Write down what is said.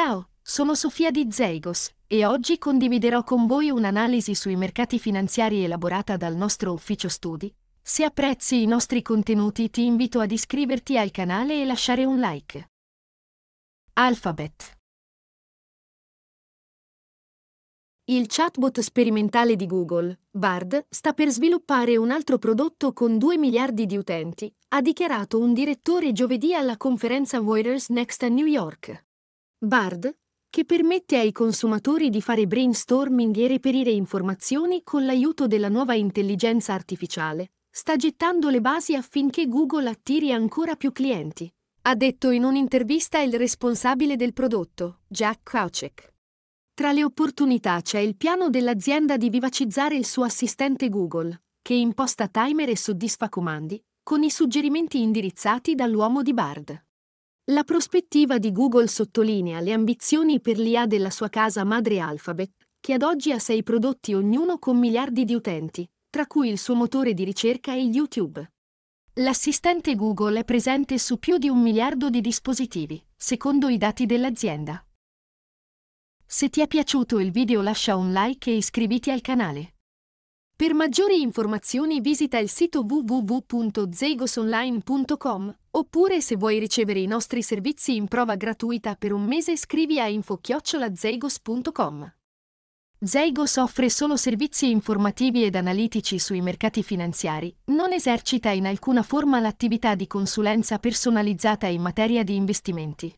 Ciao, sono Sofia di Zeigos e oggi condividerò con voi un'analisi sui mercati finanziari elaborata dal nostro ufficio studi. Se apprezzi i nostri contenuti ti invito ad iscriverti al canale e lasciare un like. Alphabet Il chatbot sperimentale di Google, Bard, sta per sviluppare un altro prodotto con 2 miliardi di utenti, ha dichiarato un direttore giovedì alla conferenza Reuters Next a New York. Bard, che permette ai consumatori di fare brainstorming e reperire informazioni con l'aiuto della nuova intelligenza artificiale, sta gettando le basi affinché Google attiri ancora più clienti, ha detto in un'intervista il responsabile del prodotto, Jack Kauchek. Tra le opportunità c'è il piano dell'azienda di vivacizzare il suo assistente Google, che imposta timer e soddisfa comandi, con i suggerimenti indirizzati dall'uomo di Bard. La prospettiva di Google sottolinea le ambizioni per l'IA della sua casa madre Alphabet, che ad oggi ha sei prodotti ognuno con miliardi di utenti, tra cui il suo motore di ricerca e YouTube. L'assistente Google è presente su più di un miliardo di dispositivi, secondo i dati dell'azienda. Se ti è piaciuto il video lascia un like e iscriviti al canale. Per maggiori informazioni visita il sito www.zegosonline.com Oppure se vuoi ricevere i nostri servizi in prova gratuita per un mese scrivi a info-zeigos.com. Zeigos offre solo servizi informativi ed analitici sui mercati finanziari, non esercita in alcuna forma l'attività di consulenza personalizzata in materia di investimenti.